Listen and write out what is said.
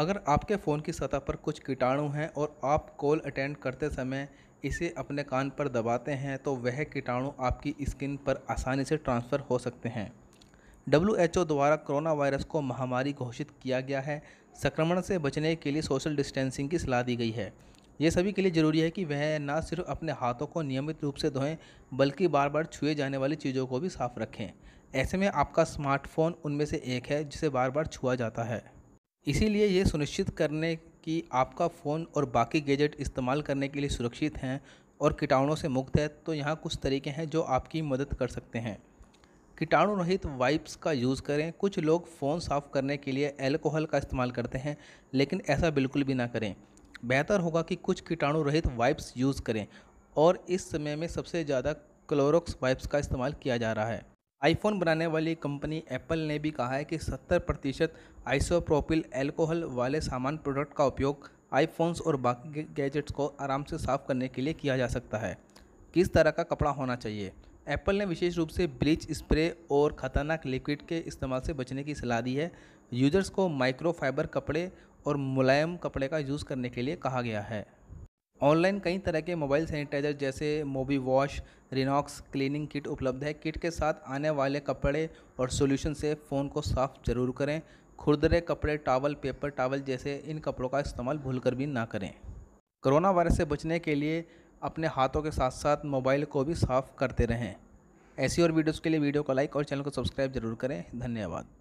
अगर आपके फ़ोन की सतह पर कुछ कीटाणु हैं और आप कॉल अटेंड करते समय इसे अपने कान पर दबाते हैं तो वह कीटाणु आपकी स्किन पर आसानी से ट्रांसफ़र हो सकते हैं डब्ल्यू द्वारा कोरोना वायरस को महामारी घोषित किया गया है संक्रमण से बचने के लिए सोशल डिस्टेंसिंग की सलाह दी गई है ये सभी के लिए ज़रूरी है कि वह न सिर्फ अपने हाथों को नियमित रूप से धोएं बल्कि बार बार छुए जाने वाली चीज़ों को भी साफ़ रखें ऐसे में आपका स्मार्टफोन उनमें से एक है जिसे बार बार छुआ जाता है इसीलिए ये सुनिश्चित करने कि आपका फ़ोन और बाकी गैजेट इस्तेमाल करने के लिए सुरक्षित हैं और कीटाणुओं से मुक्त है तो यहाँ कुछ तरीके हैं जो आपकी मदद कर सकते हैं कीटाणु रहित वाइप्स का यूज़ करें कुछ लोग फ़ोन साफ़ करने के लिए एल्कोहल का इस्तेमाल करते हैं लेकिन ऐसा बिल्कुल भी ना करें बेहतर होगा कि कुछ कीटाणु रहित वाइप्स यूज़ करें और इस समय में सबसे ज़्यादा क्लोरोक्स वाइप्स का इस्तेमाल किया जा रहा है आईफोन बनाने वाली कंपनी एप्पल ने भी कहा है कि 70 प्रतिशत आइसोप्रोपिल एल्कोहल वाले सामान प्रोडक्ट का उपयोग आईफोन्स और बाकी गैजेट्स को आराम से साफ़ करने के लिए किया जा सकता है किस तरह का कपड़ा होना चाहिए एप्पल ने विशेष रूप से ब्लीच स्प्रे और ख़तरनाक लिक्विड के इस्तेमाल से बचने की सलाह दी है यूजर्स को माइक्रोफाइबर कपड़े और मुलायम कपड़े का यूज़ करने के लिए कहा गया है ऑनलाइन कई तरह के मोबाइल सैनिटाइज़र जैसे Mobi wash Rinox cleaning kit उपलब्ध है किट के साथ आने वाले कपड़े और सोल्यूशन से फ़ोन को साफ़ जरूर करें खुरदरे कपड़े टावल पेपर टावल जैसे इन कपड़ों का इस्तेमाल भूल भी ना करें कोरोना वायरस से बचने के लिए अपने हाथों के साथ साथ मोबाइल को भी साफ़ करते रहें ऐसी और वीडियोज़ के लिए वीडियो को लाइक और चैनल को सब्सक्राइब जरूर करें धन्यवाद